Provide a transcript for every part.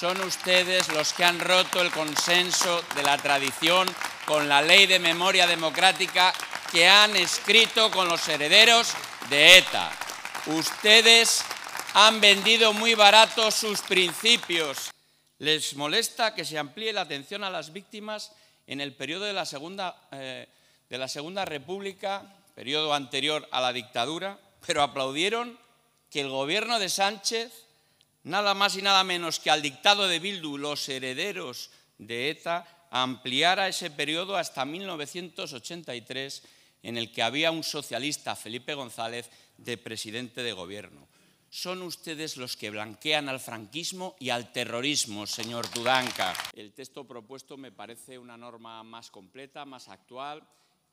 son ustedes los que han roto el consenso de la tradición con la ley de memoria democrática que han escrito con los herederos de ETA. Ustedes han vendido muy barato sus principios. Les molesta que se amplíe la atención a las víctimas en el periodo de la Segunda, eh, de la segunda República, periodo anterior a la dictadura, pero aplaudieron que el gobierno de Sánchez nada más y nada menos que al dictado de Bildu, los herederos de ETA, ampliara ese periodo hasta 1983, en el que había un socialista, Felipe González, de presidente de gobierno. Son ustedes los que blanquean al franquismo y al terrorismo, señor Dudanca. El texto propuesto me parece una norma más completa, más actual,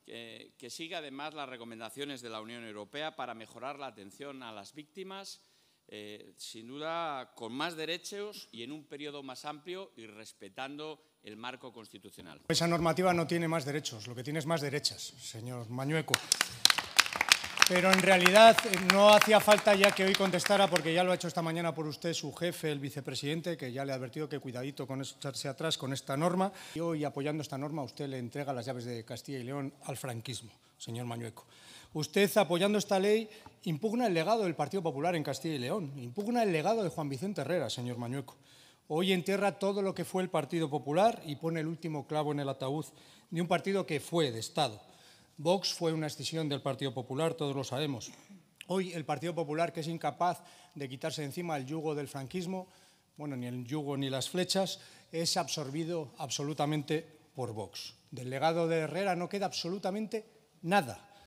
que sigue además las recomendaciones de la Unión Europea para mejorar la atención a las víctimas, eh, sin duda, con más derechos y en un periodo más amplio y respetando el marco constitucional. Esa normativa no tiene más derechos, lo que tiene es más derechas, señor Mañueco. Pero en realidad eh, no hacía falta ya que hoy contestara, porque ya lo ha hecho esta mañana por usted su jefe, el vicepresidente, que ya le ha advertido que cuidadito con echarse atrás con esta norma. Y hoy, apoyando esta norma, usted le entrega las llaves de Castilla y León al franquismo, señor Mañueco. Usted, apoyando esta ley, impugna el legado del Partido Popular en Castilla y León, impugna el legado de Juan Vicente Herrera, señor Mañueco. Hoy entierra todo lo que fue el Partido Popular y pone el último clavo en el ataúd de un partido que fue de Estado. Vox fue una escisión del Partido Popular, todos lo sabemos. Hoy el Partido Popular, que es incapaz de quitarse encima el yugo del franquismo, bueno, ni el yugo ni las flechas, es absorbido absolutamente por Vox. Del legado de Herrera no queda absolutamente nada.